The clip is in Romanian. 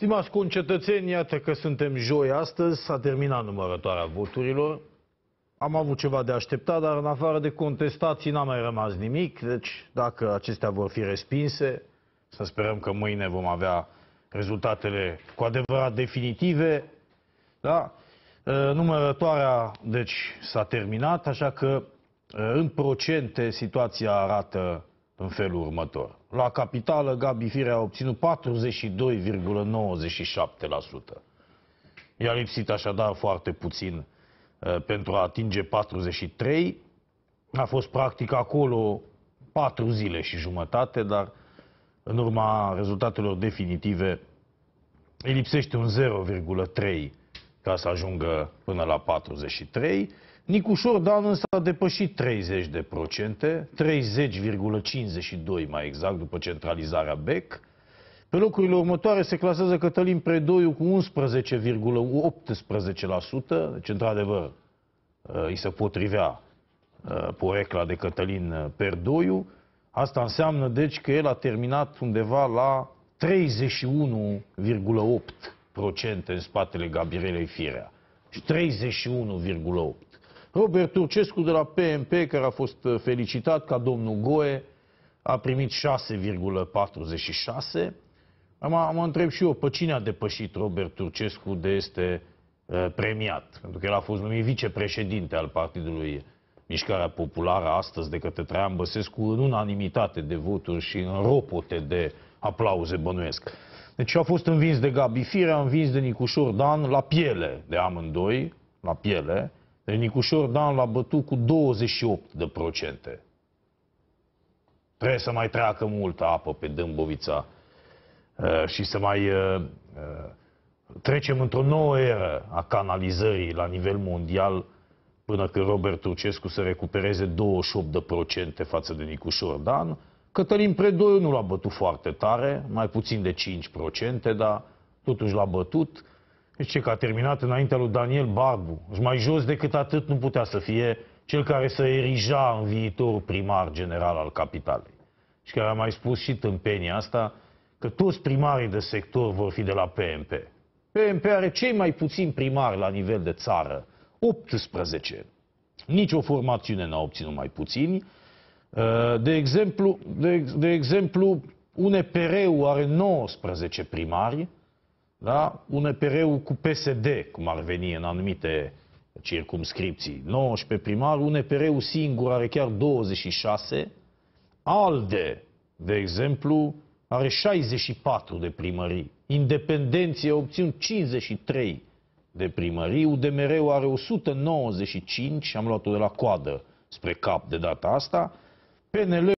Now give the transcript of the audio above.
Stimați concetățeni, iată că suntem joi astăzi, s-a terminat numărătoarea voturilor. Am avut ceva de așteptat, dar în afară de contestații n-a mai rămas nimic, deci dacă acestea vor fi respinse, să sperăm că mâine vom avea rezultatele cu adevărat definitive. Da? Numărătoarea, deci, s-a terminat, așa că în procente situația arată în felul următor. La capitală, Gabi Firea a obținut 42,97%. I-a lipsit așadar foarte puțin uh, pentru a atinge 43%. A fost practic acolo patru zile și jumătate, dar în urma rezultatelor definitive îi lipsește un 0,3 ca să ajungă până la 43%. Nicușor Dan s-a depășit 30 de procente, 30,52 mai exact după centralizarea BEC. Pe locurile următoare se clasează Cătălin Predoiu cu 11,18%, deci într-adevăr uh, îi se potrivea uh, porecla de Cătălin uh, Perdoiu. Asta înseamnă deci că el a terminat undeva la 31,8% în spatele Gabrielei Firea. Deci, și 31,8%. Robert Turcescu de la PMP, care a fost uh, felicitat ca domnul Goe, a primit 6,46. Am mă întreb și eu, pe cine a depășit Robert Turcescu de este uh, premiat? Pentru că el a fost numit vicepreședinte al Partidului Mișcarea Populară astăzi de către Traian Băsescu în unanimitate de voturi și în ropote de aplauze bănuiesc. Deci a fost învins de Gabi Firea, învins de Nicușor Dan la piele de amândoi, la piele, deci, Nicușor Dan l-a bătut cu 28 de procente. Trebuie să mai treacă multă apă pe Dâmbovița uh, și să mai uh, uh, trecem într-o nouă eră a canalizării la nivel mondial până când Robert Turcescu să recupereze 28 de procente față de Nicușor Dan. Cătălin Predoiu nu l-a bătut foarte tare, mai puțin de 5 procente, dar totuși l-a bătut ce că a terminat înaintea lui Daniel Barbu. Și mai jos decât atât nu putea să fie cel care să erija în viitor primar general al capitalei. Și care a mai spus și tâmpenia asta că toți primarii de sector vor fi de la PMP. PMP are cei mai puțini primari la nivel de țară, 18. Nici o formațiune n-a obținut mai puțini. Uh, de exemplu, de, de exemplu unepr ul are 19 primari, da? un EPR-ul cu PSD, cum ar veni în anumite circumscripții, 19 primar, un EPR-ul singur are chiar 26, ALDE, de exemplu, are 64 de primării, Independenție obțin 53 de primării, UDMR-ul are 195, am luat-o de la coadă spre cap de data asta, PNL